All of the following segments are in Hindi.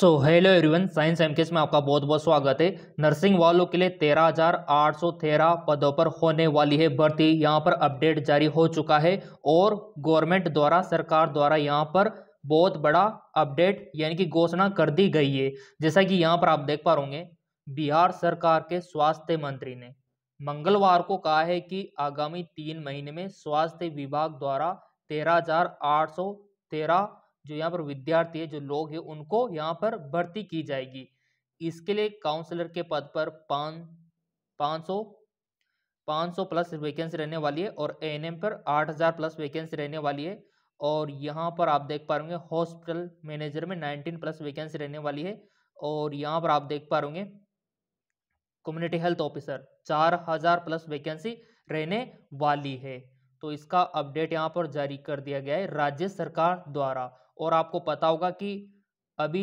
सो हेलो एवरीवन साइंस एम में आपका बहुत बहुत स्वागत है नर्सिंग वालों के लिए तेरह हजार आठ सौ तेरह पदों पर होने वाली है भर्ती यहाँ पर अपडेट जारी हो चुका है और गवर्नमेंट द्वारा सरकार द्वारा यहाँ पर बहुत बड़ा अपडेट यानी कि घोषणा कर दी गई है जैसा कि यहाँ पर आप देख पा रहे बिहार सरकार के स्वास्थ्य मंत्री ने मंगलवार को कहा है कि आगामी तीन महीने में स्वास्थ्य विभाग द्वारा तेरह हजार आठ सौ तेरह जो यहाँ पर विद्यार्थी है जो लोग हैं उनको यहाँ पर भर्ती की जाएगी इसके लिए काउंसलर के पद पर पाँच पाँच सौ पाँच सौ प्लस वैकेंसी रहने वाली है और एम पर आठ हज़ार प्लस वैकेंसी रहने वाली है और यहाँ पर आप देख पा रहे हॉस्पिटल मैनेजर में नाइनटीन प्लस वैकेंसी रहने वाली है और यहाँ पर आप देख पा रहे कम्युनिटी हेल्थ ऑफिसर चार हज़ार प्लस वैकेंसी रहने वाली है तो इसका अपडेट यहाँ पर जारी कर दिया गया है राज्य सरकार द्वारा और आपको पता होगा कि अभी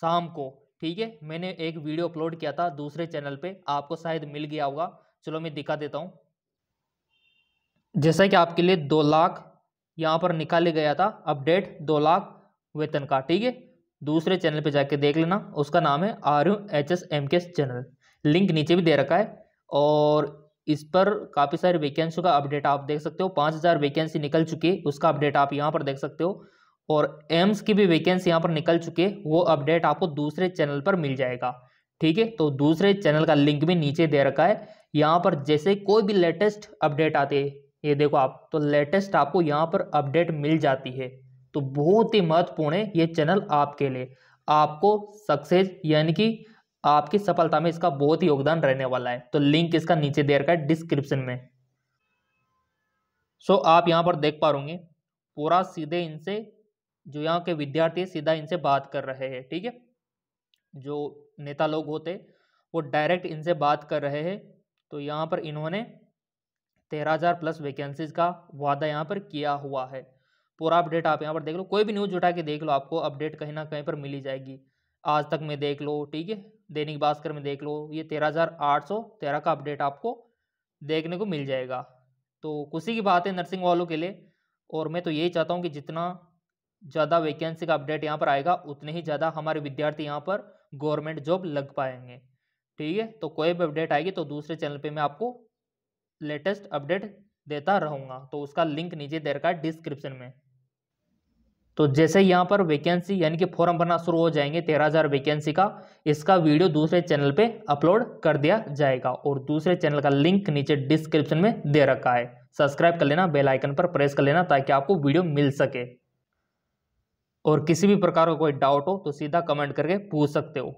शाम को ठीक है मैंने एक वीडियो अपलोड किया था दूसरे चैनल पे आपको शायद मिल गया होगा चलो मैं दिखा देता हूँ जैसा कि आपके लिए दो लाख यहाँ पर निकाले गया था अपडेट दो लाख वेतन का ठीक है दूसरे चैनल पे जाके देख लेना उसका नाम है R U H S M K S channel link नीचे भी दे रखा है और इस पर काफ़ी सारे वैकेंसी का अपडेट आप देख सकते हो पाँच हज़ार वैकेंसी निकल चुकी है उसका अपडेट आप यहाँ पर देख सकते हो और एम्स की भी वैकेंसी यहाँ पर निकल चुके वो अपडेट आपको दूसरे चैनल पर मिल जाएगा ठीक है तो दूसरे चैनल का लिंक भी नीचे दे रखा है यहाँ पर जैसे कोई भी लेटेस्ट अपडेट आते है ये देखो आप तो लेटेस्ट आपको यहाँ पर अपडेट मिल जाती है तो बहुत ही महत्वपूर्ण है ये चैनल आपके लिए आपको सक्सेस यानी कि आपकी सफलता में इसका बहुत ही योगदान रहने वाला है तो लिंक इसका नीचे दे रखा है डिस्क्रिप्शन में सो आप यहाँ पर देख पा होंगे पूरा सीधे इनसे जो यहाँ के विद्यार्थी सीधा इनसे बात कर रहे हैं ठीक है जो नेता लोग होते वो डायरेक्ट इनसे बात कर रहे हैं तो यहाँ पर इन्होंने तेरह हज़ार प्लस वैकेंसीज का वादा यहाँ पर किया हुआ है पूरा अपडेट आप यहाँ पर देख लो कोई भी न्यूज़ उठा के देख लो आपको अपडेट कहीं ना कहीं पर मिली जाएगी आज तक में देख लो ठीक है दैनिक भास्कर में देख लो ये तेरह हज़ार आठ सौ तेरह का अपडेट आपको देखने को मिल जाएगा तो खुशी की बात है नर्सिंग वालों के लिए और मैं तो यही चाहता हूँ कि जितना ज़्यादा वैकेंसी का अपडेट यहाँ पर आएगा उतने ही ज़्यादा हमारे विद्यार्थी यहाँ पर गवर्नमेंट जॉब लग पाएंगे ठीक है तो कोई भी अपडेट आएगी तो दूसरे चैनल पे मैं आपको लेटेस्ट अपडेट देता रहूँगा तो उसका लिंक नीचे दे रखा है डिस्क्रिप्शन में तो जैसे यहाँ पर वैकेंसी यानी कि फॉर्म भरना शुरू हो जाएंगे तेरह हज़ार वैकेंसी का इसका वीडियो दूसरे चैनल पे अपलोड कर दिया जाएगा और दूसरे चैनल का लिंक नीचे डिस्क्रिप्शन में दे रखा है सब्सक्राइब कर लेना बेल आइकन पर प्रेस कर लेना ताकि आपको वीडियो मिल सके और किसी भी प्रकार का कोई डाउट हो तो सीधा कमेंट करके पूछ सकते हो